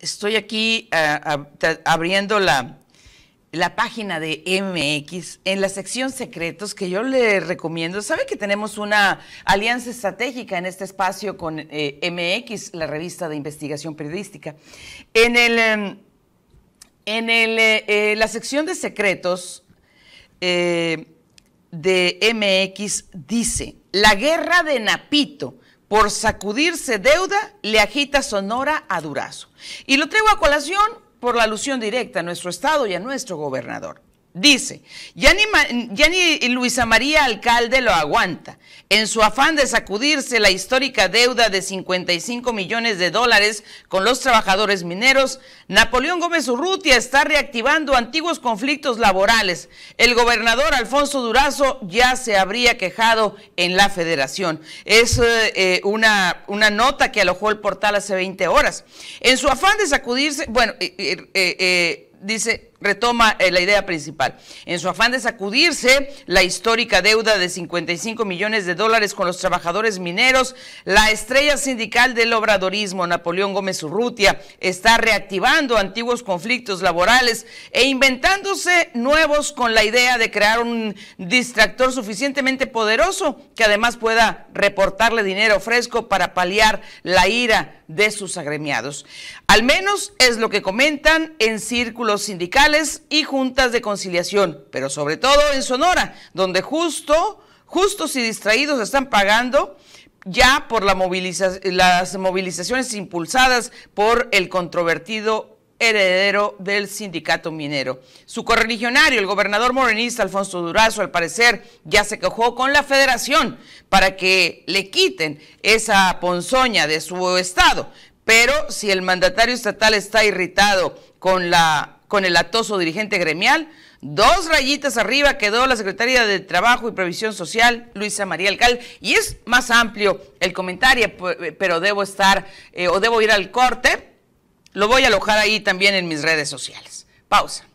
estoy aquí ah, ah, abriendo la, página de MX en la sección secretos que yo le recomiendo. Sabe que tenemos una alianza estratégica en este espacio con eh, MX, la revista de investigación periodística. En, el, em, en eh, eh, la sección de secretos de MX dice, la guerra de Napito por sacudirse deuda le agita Sonora a Durazo. Y lo traigo a colación por la alusión directa a nuestro Estado y a nuestro gobernador. Dice, ya ni, Luisa María Alcalde lo aguanta. En su afán de sacudirse la histórica deuda de 55 millones de dólares con los trabajadores mineros, Napoleón Gómez Urrutia está reactivando antiguos conflictos laborales. El gobernador Alfonso Durazo ya se habría quejado en la federación. Es eh, eh, una, nota que alojó el portal hace 20 horas. En su afán de sacudirse, bueno, eh, dice, retoma eh, la idea principal. En su afán de sacudirse la histórica deuda de 55 millones de dólares con los trabajadores mineros, la estrella sindical del obradorismo, Napoleón Gómez Urrutia, está reactivando antiguos conflictos laborales e inventándose nuevos con la idea de crear un distractor suficientemente poderoso que además pueda reportarle dinero fresco para paliar la ira de sus agremiados. Al menos es lo que comentan en círculos sindicales y juntas de conciliación, pero sobre todo en Sonora, donde justo, justos y distraídos están pagando ya por las movilizaciones impulsadas por el controvertido heredero del sindicato minero. Su correligionario, el gobernador morenista Alfonso Durazo, al parecer ya se quejó con la federación para que le quiten esa ponzoña de su estado. Pero si el mandatario estatal está irritado con la con el atoso dirigente gremial. Dos rayitas arriba quedó la Secretaría de Trabajo y Previsión Social, Luisa María Alcal. Y es más amplio el comentario, pero debo estar eh, o debo ir al corte. Lo voy a alojar ahí también en mis redes sociales. Pausa.